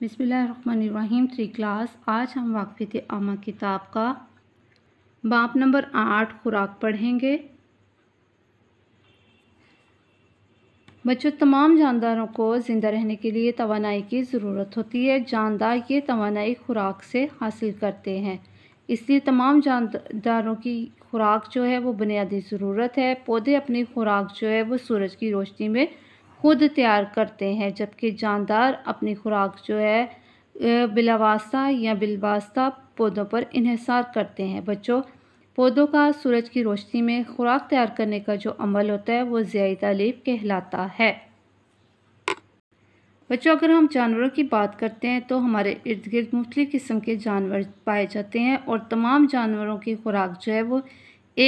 बिसमीम three class आज हम वाकफ़ आमा किताब का बाप नंबर आठ खुराक पढ़ेंगे बच्चों तमाम जानदारों को ज़िंदा रहने के लिए तोानाई की ज़रूरत होती है जानदार ये तोानाई खुराक से हासिल करते हैं इसलिए तमाम जानदारों की खुराक जो है वो बुनियादी ज़रूरत है पौधे अपनी खुराक जो है वो सूरज की रोशनी में खुद तैयार करते हैं जबकि जानदार अपनी खुराक जो है बिलावास्ता या बिलवास्ता पौधों पर इहसार करते हैं बच्चों पौधों का सूरज की रोशनी में खुराक तैयार करने का जो अमल होता है वो ज़ियाई तालीब कहलाता है बच्चों अगर हम जानवरों की बात करते हैं तो हमारे इर्द गिर्द मुख्तु किस्म के जानवर पाए जाते हैं और तमाम जानवरों की खुराक जो है वो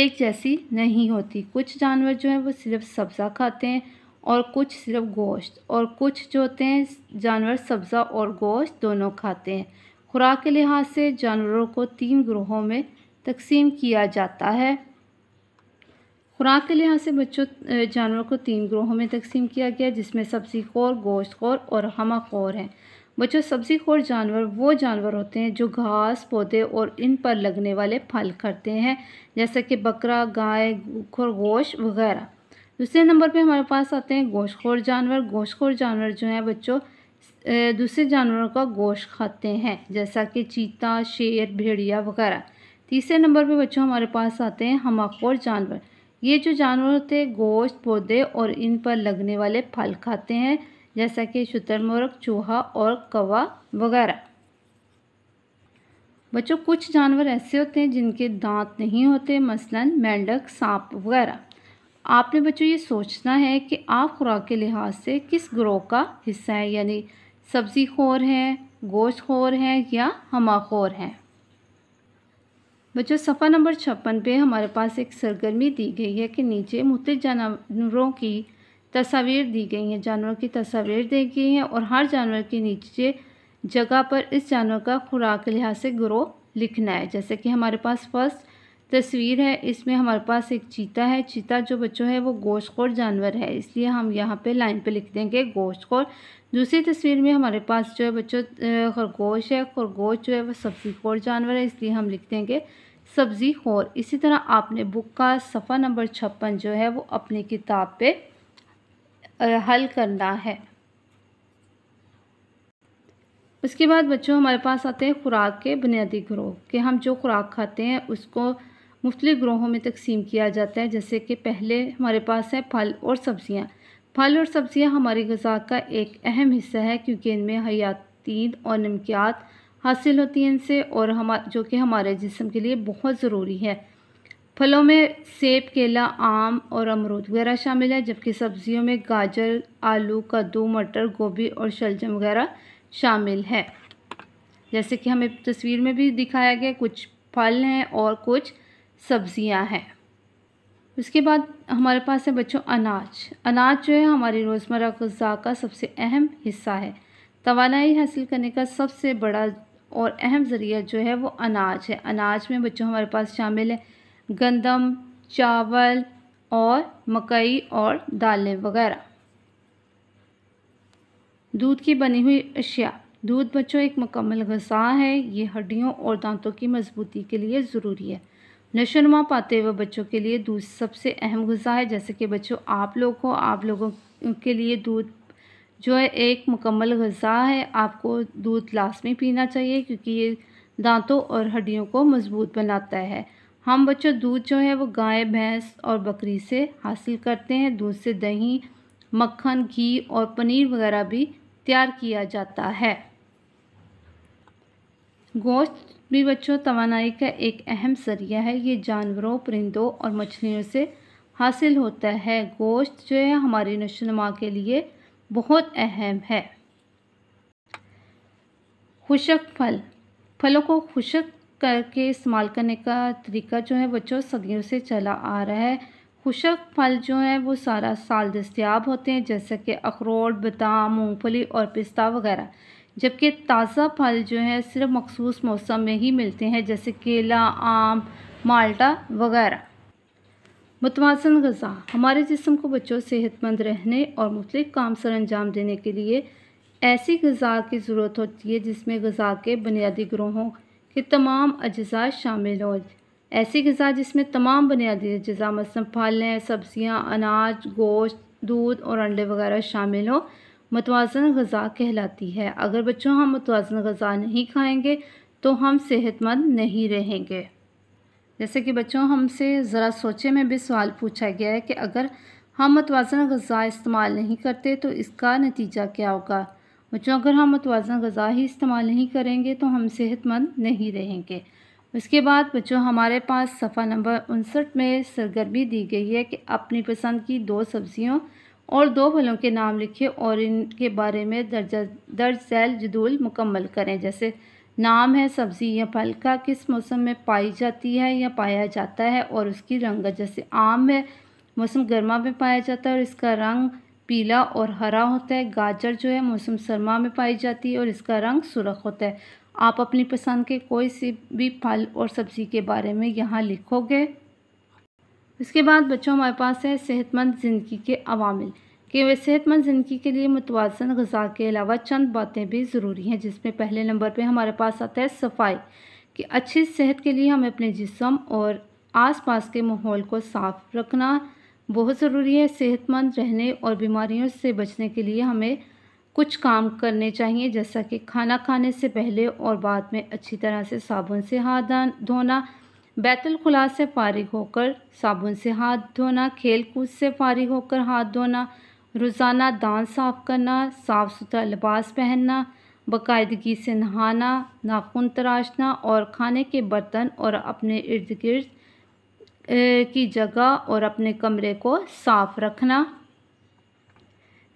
एक जैसी नहीं होती कुछ जानवर जो हैं वो सिर्फ सब्ज़ा खाते हैं और कुछ सिर्फ गोश्त और कुछ जो होते हैं जानवर सब्ज़ा और गोश्त दोनों खाते हैं खुराक के लिहाज से जानवरों को तीन ग्रोहों में तकसीम किया जाता है खुराक के लिहाज से बच्चों जानवरों को तीन ग्रोहों में तकसीम किया गया जिसमें सब्ज़ी खोर गोश्त खोर और हमा खोर हैं बच्चों सब्ज़ी खोर जानवर वो जानवर होते हैं जो घास पौधे और इन पर लगने वाले फल करते हैं जैसे कि बकरा गाय खोर वगैरह दूसरे नंबर पे हमारे पास आते हैं गोश्तखोर जानवर गोश्तखोर जानवर जो हैं बच्चों दूसरे जानवरों का गोश्त खाते हैं जैसा कि चीता शेर भेड़िया वगैरह तीसरे नंबर पे बच्चों हमारे पास आते हैं हमाखोर जानवर ये जो जानवर होते हैं गोश्त पौधे और इन पर लगने वाले फल खाते हैं जैसा कि शुतरमुर्ग चूहा और कवा वगैरह बच्चों कुछ जानवर ऐसे होते हैं जिनके दांत नहीं होते मसलन मेंढक सांप वगैरह आपने बच्चों ये सोचना है कि आप खुराक के लिहाज से किस ग्रोह का हिस्सा है यानी सब्ज़ी खोर हैं गोश्त खोर हैं या हमाखोर हैं बच्चों सफ़ा नंबर छप्पन पे हमारे पास एक सरगर्मी दी गई है कि नीचे मुख्त जानवरों की तस्वीर दी गई हैं जानवरों की तस्वीर दी गई हैं और हर जानवर के नीचे जगह पर इस जानवर का खुराक के लिहाज से ग्रोह लिखना है जैसे कि हमारे पास फर्स्ट तस्वीर है इसमें हमारे पास एक चीता है चीता जो बच्चों है वो गोश्तखोर जानवर है इसलिए हम यहाँ पे लाइन पे लिख देंगे गोश्तखोर दूसरी तस्वीर में हमारे पास जो है बच्चों खरगोश है खरगोश जो है वो सब्ज़ी खोर जानवर है इसलिए हम लिख देंगे सब्ज़ी खोर इसी तरह आपने बुक का सफ़ा नंबर छप्पन जो है वो अपनी किताब पर हल करना है उसके बाद बच्चों हमारे पास आते हैं खुराक के बुनियादी ग्रोह कि हम जो खुराक खाते हैं उसको मुख्तलि ग्रोहों में तकसीम किया जाता है जैसे कि पहले हमारे पास है फल और सब्ज़ियाँ फल और सब्ज़ियाँ हमारी गज़ा का एक अहम हिस्सा है क्योंकि इनमें हयातीन और नमकियात हासिल होती हैं इनसे और हम जो कि हमारे जिसम के लिए बहुत ज़रूरी है फलों में सेब केला आम और अमरूद वगैरह शामिल है जबकि सब्जियों में गाजर आलू कद्दू मटर गोभी और शलजम वगैरह शामिल है जैसे कि हमें तस्वीर में भी दिखाया गया कुछ फल हैं और कुछ सब्ज़ियाँ हैं उसके बाद हमारे पास है बच्चों अनाज अनाज जो है हमारी रोज़मर्रा गज़ा का सबसे अहम हिस्सा है तोानाई हासिल करने का सबसे बड़ा और अहम ज़रिया जो है वो अनाज है अनाज में बच्चों हमारे पास शामिल है गंदम चावल और मकई और दालें वगैरह दूध की बनी हुई अशिया दूध बच्चों एक मकमल गजा है ये हड्डियों और दांतों की मजबूती के लिए ज़रूरी है नशोनुमा पाते हुए बच्चों के लिए दूध सबसे अहम गज़ा है जैसे कि बच्चों आप लोग हो आप लोगों के लिए दूध जो है एक मुकम्मल गज़ा है आपको दूध लाजमी पीना चाहिए क्योंकि ये दांतों और हड्डियों को मज़बूत बनाता है हम बच्चों दूध जो है वो गाय भैंस और बकरी से हासिल करते हैं दूध से दही मक्खन घी और पनीर वगैरह भी तैयार किया जाता है गोश्त भी बच्चों तोानाई का एक अहम जरिया है ये जानवरों परिंदों और मछलियों से हासिल होता है गोश्त जो है हमारी नशोनुमा के लिए बहुत अहम है खुशक फल फलों को खुशक करके इस्तेमाल करने का तरीका जो है बच्चों सदियों से चला आ रहा है खुशक फल जो है वो सारा साल दस्तियाब होते हैं जैसे कि अखरोट बादाम मूंगफली और पिस्ता वगैरह जबकि ताज़ा फल जो है सिर्फ मखसूस मौसम में ही मिलते हैं जैसे केला आम माल्टा वगैरह मुतवासन गज़ा हमारे जिसम को बच्चों सेहतमंद रहने और मुख्त काम सर अंजाम देने के लिए ऐसी गज़ा की ज़रूरत होती है जिसमें गज़ा के बुनियादी ग्रोहों के तमाम अज्जा शामिल हों ऐसी गज़ा जिसमें तमाम बुनियादी अज्जा मसम हैं सब्ज़ियाँ अनाज गोश्त दूध और अंडे वगैरह शामिल हों मतवाजन गज़ा कहलाती है अगर बच्चों हम मतवाजन गज़ा नहीं खाएंगे तो हम सेहतमंद नहीं रहेंगे जैसे कि बच्चों हमसे ज़रा सोचे में भी सवाल पूछा गया है कि अगर हम मतवाजन गज़ा इस्तेमाल नहीं करते तो इसका नतीजा क्या होगा बच्चों अगर हम मतवाजन गज़ा ही इस्तेमाल नहीं करेंगे तो हम सेहतमंद नहीं रहेंगे उसके बाद बच्चों हमारे पास सफ़ा नंबर उनसठ में सरगर्मी दी गई है कि अपनी पसंद की दो सब्ज़ियों और दो फलों के नाम लिखें और इनके बारे में दर्ज दर्ज सैल जदूल मुकम्मल करें जैसे नाम है सब्ज़ी या फल का किस मौसम में पाई जाती है या पाया जाता है और उसकी रंग जैसे आम है मौसम गर्मा में पाया जाता है और इसका रंग पीला और हरा होता है गाजर जो है मौसम सरमा में पाई जाती है और इसका रंग सुरख होता है आप अपनी पसंद के कोई से भी फल और सब्ज़ी के बारे में यहाँ लिखोगे इसके बाद बच्चों हमारे पास है सेहतमंद ज़िंदगी के अवामिल कि वे सेहतमंद ज़िंदगी के लिए मुतवाजन गज़ा के अलावा चंद बातें भी ज़रूरी हैं जिसमें पहले नंबर पे हमारे पास आता है सफाई कि अच्छी सेहत के लिए हमें अपने जिसम और आसपास के माहौल को साफ़ रखना बहुत ज़रूरी है सेहतमंद रहने और बीमारियों से बचने के लिए हमें कुछ काम करने चाहिए जैसा कि खाना खाने से पहले और बाद में अच्छी तरह से साबुन से हाथ धोना बैतुल खुला से फारिग होकर साबुन से हाथ धोना खेल कूद से फारिग होकर हाथ धोना रोज़ाना दांत साफ करना साफ़ सुथरा लिबास पहनना बाकायदगी से नहाना नाखून तराशना और खाने के बर्तन और अपने इर्द गिर्द की जगह और अपने कमरे को साफ़ रखना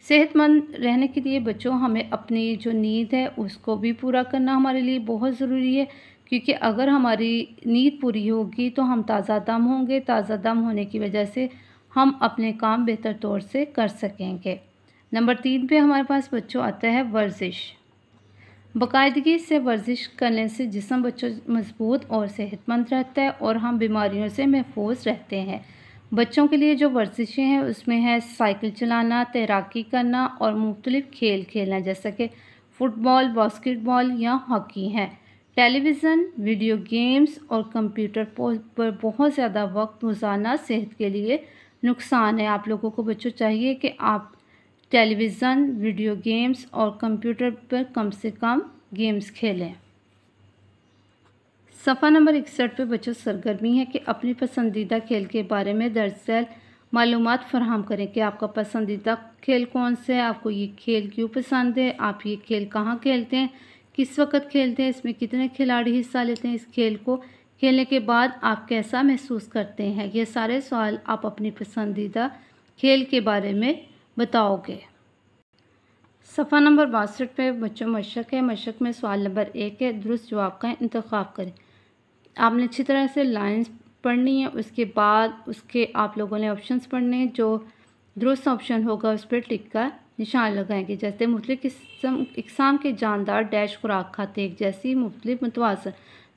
सेहतमंद रहने के लिए बच्चों हमें अपनी जो नींद है उसको भी पूरा करना हमारे लिए बहुत ज़रूरी है क्योंकि अगर हमारी नींद पूरी होगी तो हम ताज़ा दम होंगे ताज़ा दम होने की वजह से हम अपने काम बेहतर तौर से कर सकेंगे नंबर तीन पे हमारे पास बच्चों आता है वर्जिश बाकायदगी से वर्जिश करने से जिसम बच्चों मजबूत और सेहतमंद रहता है और हम बीमारियों से महफूज रहते हैं बच्चों के लिए जो वर्जिशें हैं उसमें है साइकिल चलाना तैराकी करना और मुख्तलिफ खेल खेलना जैसा कि फ़ुटबॉल बास्केटबॉल या हॉकी हैं टेलीविज़न वीडियो गेम्स और कंप्यूटर पर बहुत ज़्यादा वक्त गुजारना सेहत के लिए नुकसान है आप लोगों को बच्चों चाहिए कि आप टेलीविज़न वीडियो गेम्स और कंप्यूटर पर कम से कम गेम्स खेलें सफ़ा नंबर इकसठ पे बच्चों सरगर्मी है कि अपनी पसंदीदा खेल के बारे में दरअसल मालूम फ़राम करें कि आपका पसंदीदा खेल कौन सा है आपको ये खेल क्यों पसंद है आप ये खेल कहाँ खेलते हैं किस वक्त खेलते हैं इसमें कितने खिलाड़ी हिस्सा लेते हैं इस खेल को खेलने के बाद आप कैसा महसूस करते हैं ये सारे सवाल आप अपनी पसंदीदा खेल के बारे में बताओगे सफ़ा नंबर बासठ पे बच्चों मशक है मशक में सवाल नंबर एक है दुरुस्त जवाब का इंतखा करें आपने अच्छी तरह से लाइंस पढ़नी है उसके बाद उसके आप लोगों ने ऑप्शंस पढ़ने हैं जो दुरुस्त ऑप्शन होगा उस पर टिक का निशान लगाएंगे जैसे मुख्तु किस्म इकसाम के जानदार डैश खुराक खाते हैं जैसी मुख्तलिफ मुतवाजन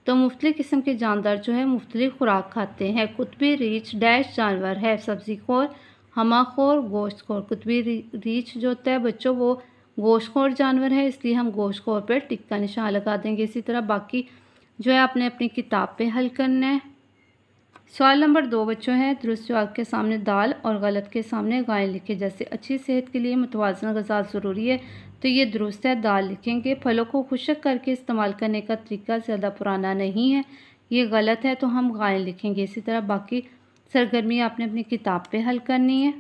तो मुख्तलि किस्म के जानदार जो है मुख्तलि खुराक खाते हैं कुतबी रीछ डैश जानवर है सब्ज़ी खोर हमा खोर गोश्त खोर कुतबी रीछ जो होता है बच्चों वो गोश्त खोर जानवर है इसलिए हम गोश्त खोर पर टिक्का निशान लगा देंगे इसी तरह बाकी जो है आपने अपनी किताब पर हल करना है सवाल नंबर दो बच्चों हैं दुरुस्त जवाब के सामने दाल और गलत के सामने गाय लिखे जैसे अच्छी सेहत के लिए मुतवाजन गजा ज़रूरी है तो ये दुरुस्त है दाल लिखेंगे फलों को खुशक करके इस्तेमाल करने का तरीका ज़्यादा पुराना नहीं है ये गलत है तो हम गाय लिखेंगे इसी तरह बाकी सरगर्मी आपने अपनी किताब पर हल करनी है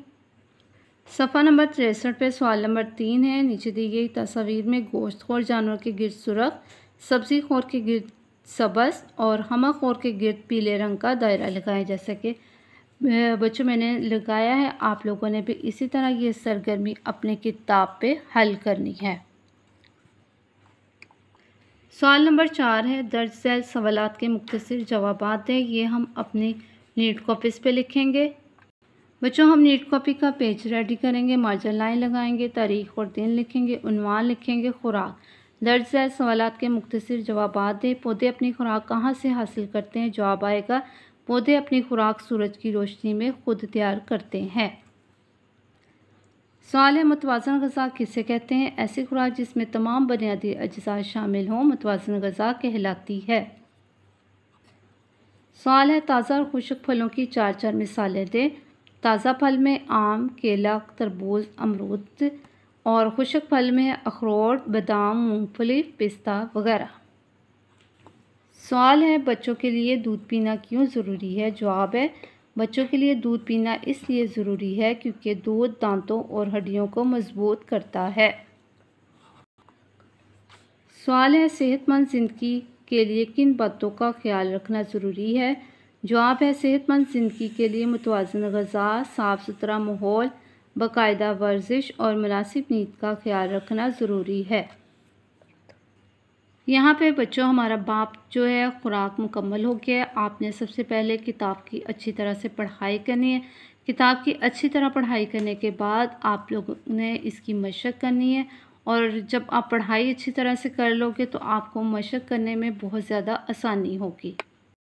सफ़ा नंबर तिरसठ पर सवाल नंबर तीन है नीचे दी गई तस्वीर में गोश्त खोर जानवर के गिरद सुरख सब्ज़ी खोर के गिरद सबस और हमाखोर के गिरद पीले रंग का दायरा लगाएं जैसे कि बच्चों मैंने लगाया है आप लोगों ने भी इसी तरह ये सरगर्मी अपने किताब पे हल करनी है सवाल नंबर चार है दर्ज झैल सवाल के मुख्तर जवाब हैं ये हम अपनी नीट कॉपीज़ पे लिखेंगे बच्चों हम नीट कॉपी का पेज रेडी करेंगे मार्जर लाइन लगाएंगे तारीख और दिन लिखेंगे उनवान लिखेंगे खुराक दर्ज से सवाल के मुख्तर जवाब दें पौधे अपनी खुराक कहाँ से हासिल करते हैं जवाब आएगा पौधे अपनी खुराक सूरज की रोशनी में खुद तैयार करते हैं सवाल है मतवाजन गज़ा किसे कहते हैं ऐसी खुराक जिसमें तमाम बुनियादी अज्जा शामिल हों मतवाजन गज़ा कहलाती है सवाल है ताज़ा और खुशक फलों की चार चार मिसालें दें ताज़ा फल में आम केला तरबूज अमरूद और खुशक फल में अखरोट बादाम मूंगफली पिस्ता वगैरह सवाल है बच्चों के लिए दूध पीना क्यों ज़रूरी है जवाब है बच्चों के लिए दूध पीना इसलिए ज़रूरी है क्योंकि दूध दांतों और हड्डियों को मजबूत करता है सवाल है सेहतमंद ज़िंदगी के लिए किन बातों का ख्याल रखना ज़रूरी है जवाब है सेहतमंद ज़िंदगी के लिए मुतवाजन गज़ा साफ़ सुथरा माहौल बाकायदा वर्जिश और मुनासिब नींद का ख्याल रखना ज़रूरी है यहाँ पे बच्चों हमारा बाप जो है ख़ुराक मुकम्मल हो गया है आपने सबसे पहले किताब की अच्छी तरह से पढ़ाई करनी है किताब की अच्छी तरह पढ़ाई करने के बाद आप लोगों ने इसकी मशक करनी है और जब आप पढ़ाई अच्छी तरह से कर लोगे तो आपको मशक करने में बहुत ज़्यादा आसानी होगी